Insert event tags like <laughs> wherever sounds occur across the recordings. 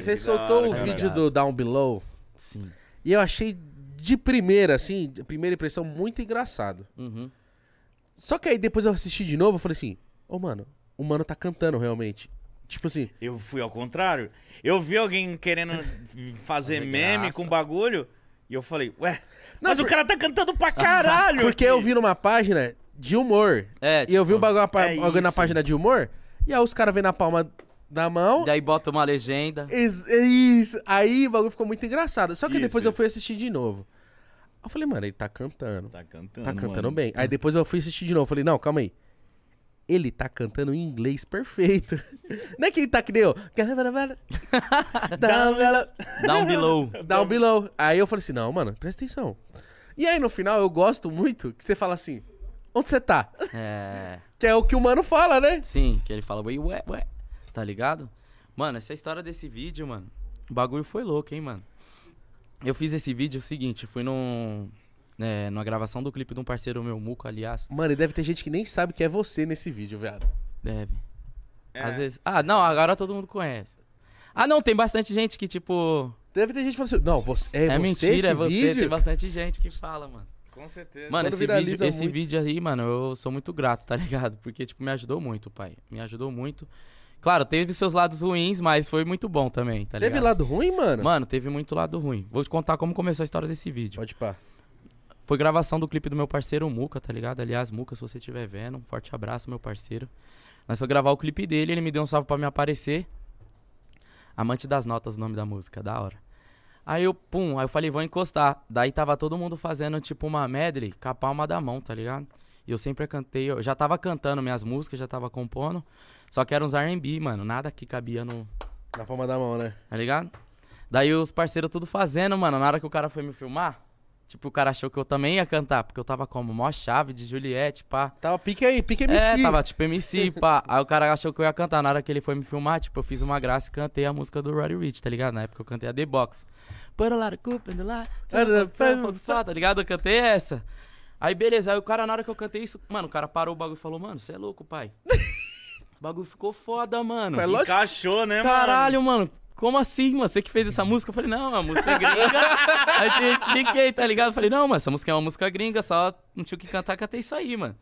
Você soltou hora, o vídeo do Down Below? Sim. E eu achei de primeira, assim, de primeira impressão, muito engraçado. Uhum. Só que aí depois eu assisti de novo, eu falei assim, ô oh, mano, o mano tá cantando realmente. Tipo assim. Eu fui ao contrário. Eu vi alguém querendo fazer meme com bagulho. E eu falei, ué, não, mas por... o cara tá cantando pra caralho! Porque aqui. eu vi numa página de humor. É, tipo, e eu vi tipo, um bagulho, é na página de humor. E aí os caras vêm na palma na mão. Daí bota uma legenda. Isso. É isso. Aí o bagulho ficou muito engraçado. Só que isso, depois isso. eu fui assistir de novo. Eu falei, mano, ele tá cantando. Tá cantando. Tá cantando mano. bem. Aí depois eu fui assistir de novo. Falei, não, calma aí. Ele tá cantando em inglês perfeito. <laughs> Não é que ele tá que deu. <laughs> Down below. Down below. Down below. Aí eu falei assim, não, mano, presta atenção. E aí no final eu gosto muito que você fala assim, onde você tá? É. Que é o que o mano fala, né? Sim, que ele fala, ué, ué. Tá ligado? Mano, essa história desse vídeo, mano. O bagulho foi louco, hein, mano. Eu fiz esse vídeo o seguinte, fui num. É, numa gravação do clipe de um parceiro meu, Muco, aliás. Mano, e deve ter gente que nem sabe que é você nesse vídeo, viado. Deve. É. Às vezes. Ah, não, agora todo mundo conhece. Ah, não, tem bastante gente que, tipo. Deve ter gente falando assim, não, você é, é você mentira, é você. Vídeo? Tem bastante gente que fala, mano. Com certeza. Mano, esse vídeo, esse vídeo aí, mano, eu sou muito grato, tá ligado? Porque, tipo, me ajudou muito, pai. Me ajudou muito. Claro, teve seus lados ruins, mas foi muito bom também, tá ligado? Teve lado ruim, mano? Mano, teve muito lado ruim. Vou te contar como começou a história desse vídeo. Pode pá. Foi gravação do clipe do meu parceiro Muca, tá ligado? Aliás, Muca, se você estiver vendo, um forte abraço, meu parceiro. Nós foi gravar o clipe dele, ele me deu um salve para me aparecer. Amante das notas, o nome da música, da hora. Aí eu, pum, aí eu falei, vou encostar. Daí tava todo mundo fazendo tipo uma medley, a uma da mão, tá ligado? E eu sempre cantei, eu já tava cantando minhas músicas, já tava compondo. Só que eram uns R&B, mano, nada que cabia no... Na palma da mão, né? Tá ligado? Daí os parceiros tudo fazendo, mano. Na hora que o cara foi me filmar, tipo, o cara achou que eu também ia cantar, porque eu tava como mó chave de Juliette, pá. Tava pique aí, pique MC. É, tava tipo MC, <laughs> pá. Aí o cara achou que eu ia cantar. Na hora que ele foi me filmar, tipo, eu fiz uma graça e cantei a música do Roddy Rich, tá ligado? Na época eu cantei a The Box. Put a lot of poop in the lot, tá ligado? Eu cantei essa. Aí, beleza. Aí o cara, na hora que eu cantei isso, mano, o cara parou o bagulho e falou, mano, você é louco, pai. <laughs> o bagulho ficou foda, mano. Mas Encaixou, né, mano? Caralho, mano. Como assim, mano? Você que fez essa música? Eu falei, não, a música é gringa. <laughs> aí eu expliquei, tá ligado? Eu falei, não, mano, essa música é uma música gringa, só não tinha o que cantar, cantei isso aí, mano.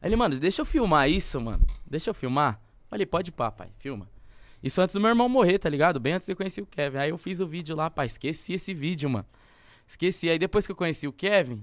Aí ele, mano, deixa eu filmar isso, mano. Deixa eu filmar. Eu falei, pode pá, pai, filma. Isso antes do meu irmão morrer, tá ligado? Bem antes de eu conhecer o Kevin. Aí eu fiz o vídeo lá, pai, esqueci esse vídeo, mano. Esqueci. Aí depois que eu conheci o Kevin,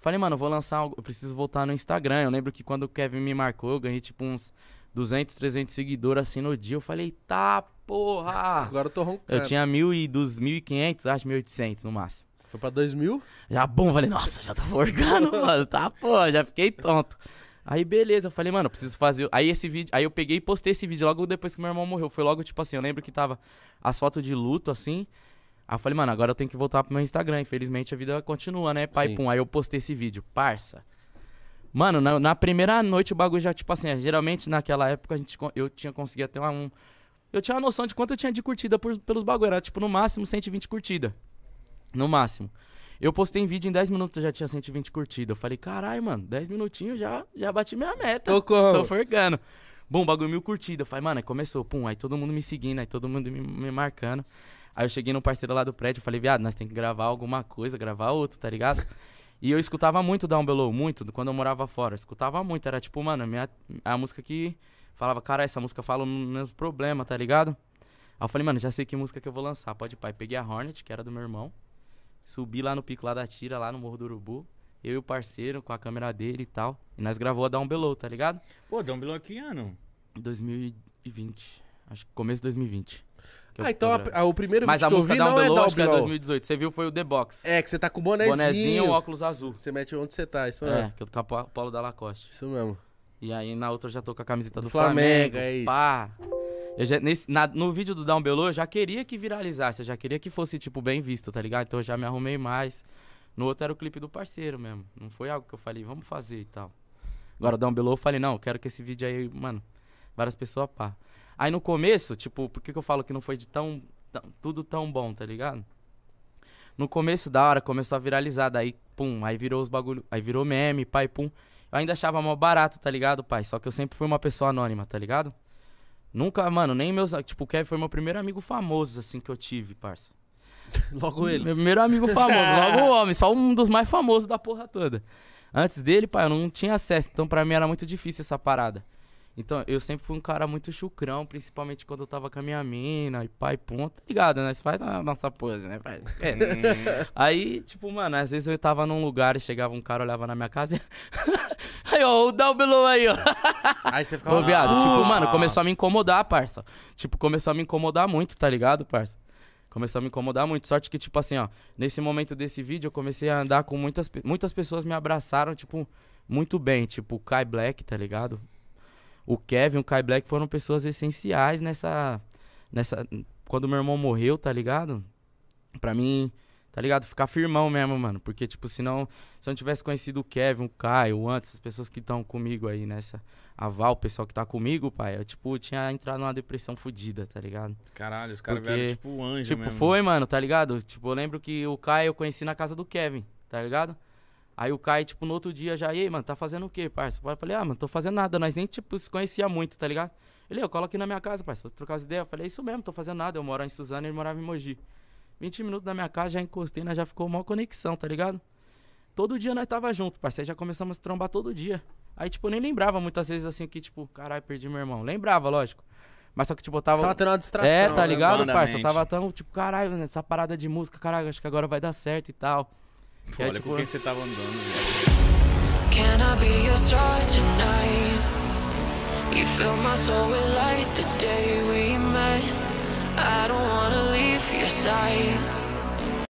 Falei, mano, vou lançar algo, eu preciso voltar no Instagram. Eu lembro que quando o Kevin me marcou, eu ganhei tipo uns 200, 300 seguidores assim no dia. Eu falei, tá porra! Agora eu tô roncando. Eu tinha 1.500, acho 1.800 no máximo. Foi pra 2.000? Já, bom, falei, nossa, já tô forgando, <laughs> mano, tá porra, já fiquei tonto. Aí beleza, eu falei, mano, preciso fazer. Aí esse vídeo, aí eu peguei e postei esse vídeo logo depois que meu irmão morreu. Foi logo tipo assim, eu lembro que tava as fotos de luto assim. Aí eu falei, mano, agora eu tenho que voltar pro meu Instagram. Infelizmente a vida continua, né? Pai, Sim. pum. Aí eu postei esse vídeo. Parça. Mano, na, na, primeira noite o bagulho já, tipo assim, geralmente naquela época a gente, eu tinha conseguido até um. Eu tinha uma noção de quanto eu tinha de curtida por, pelos bagulho. Era tipo no máximo 120 curtida. No máximo. Eu postei em vídeo em 10 minutos já tinha 120 curtidas. Eu falei, caralho, mano, 10 minutinhos já, já bati minha meta. Tocou. Tô forgando. Bom, bagulho mil curtida. Eu falei, mano, aí começou, pum. Aí todo mundo me seguindo, aí todo mundo me, me marcando. Aí eu cheguei no parceiro lá do prédio, e falei, viado, nós tem que gravar alguma coisa, gravar outro, tá ligado? <laughs> E eu escutava muito Down Below, muito, quando eu morava fora. escutava muito, era tipo, mano, minha, a música que falava, cara, essa música fala o meus problemas, tá ligado? Aí eu falei, mano, já sei que música que eu vou lançar, pode pai. Peguei a Hornet, que era do meu irmão, subi lá no pico lá da Tira, lá no Morro do Urubu, eu e o parceiro, com a câmera dele e tal. E nós gravou a Down Below, tá ligado? Pô, Down Below é que ano? 2020, acho que começo de 2020. Ah, então a, a, ah, o primeiro vídeo que eu vi é Down não Below, é Down que é 2018. Você viu foi o The Box. É, que você tá com o bonezinho. Bonezinho, óculos azul. Você mete onde você tá, isso é. É, que eu tô com a Paulo da Lacoste. Isso mesmo. E aí na outra eu já tô com a camiseta do, do Flamengo, Flamengo. É isso. Pá. Eu já, nesse, na, no vídeo do Down Below eu já queria que viralizasse. Eu já queria que fosse, tipo, bem visto, tá ligado? Então eu já me arrumei mais. No outro era o clipe do parceiro mesmo. Não foi algo que eu falei, vamos fazer e tal. Agora o Down Below eu falei, não, eu quero que esse vídeo aí, mano, várias pessoas pá. Aí no começo, tipo, por que, que eu falo que não foi de tão, tão, tudo tão bom, tá ligado? No começo da hora começou a viralizar, daí, pum, aí virou os bagulho, aí virou meme, pai, pum. Eu ainda achava mó barato, tá ligado, pai? Só que eu sempre fui uma pessoa anônima, tá ligado? Nunca, mano, nem meus. Tipo, o Kevin foi meu primeiro amigo famoso, assim, que eu tive, parça. <laughs> logo ele. Meu primeiro amigo famoso, <laughs> logo o homem, só um dos mais famosos da porra toda. Antes dele, pai, eu não tinha acesso, então pra mim era muito difícil essa parada. Então, eu sempre fui um cara muito chucrão, principalmente quando eu tava com a minha mina e pai, ponto. Tá ligado, né? Isso faz a nossa pose, né? Faz... É. <laughs> Aí, tipo, mano, às vezes eu tava num lugar e chegava um cara, olhava na minha casa e. <laughs> aí, ó, o Down Below aí, ó. Aí você ficava. Ô, viado, tipo, mano, começou a me incomodar, parça. Tipo, começou a me incomodar muito, tá ligado, parça? Começou a me incomodar muito. Sorte que, tipo assim, ó, nesse momento desse vídeo, eu comecei a andar com muitas, muitas pessoas me abraçaram, tipo, muito bem. Tipo, Kai Black, tá ligado? o Kevin, o Kai Black foram pessoas essenciais nessa. nessa quando meu irmão morreu, tá ligado? Pra mim, tá ligado? Ficar firmão mesmo, mano. Porque, tipo, senão, se eu não tivesse conhecido o Kevin, o Kai, o Antes, as pessoas que estão comigo aí nessa. A Val, o pessoal que tá comigo, pai, eu, tipo, tinha entrado numa depressão fodida, tá ligado? Caralho, os caras vieram, tipo, anjo, Tipo, mesmo. foi, mano, tá ligado? Tipo, eu lembro que o Kai eu conheci na casa do Kevin, tá ligado? Aí o Kai, tipo, no outro dia já, e aí, mano, tá fazendo o quê, parça? Eu falei, ah, mano, tô fazendo nada, nós nem, tipo, se conhecia muito, tá ligado? Ele, eu colo aqui na minha casa, parça, pra trocar as ideias. Eu falei, é isso mesmo, tô fazendo nada. Eu moro em Suzano e ele morava em Mogi. 20 minutos da minha casa, já encostei, né já ficou uma conexão, tá ligado? Todo dia nós tava junto, parça, aí já começamos a trombar todo dia. Aí, tipo, eu nem lembrava muitas vezes, assim, que, tipo, caralho, perdi meu irmão. Lembrava, lógico. Mas só que, tipo, eu tava. Você tava tendo uma distração. É, tá né, ligado, parceiro? parça? Eu tava tão, tipo, caralho, essa parada de música, caralho, acho que agora vai dar certo e tal. Can I be your star tonight? You fill my soul with light the day we met. I don't wanna leave your side.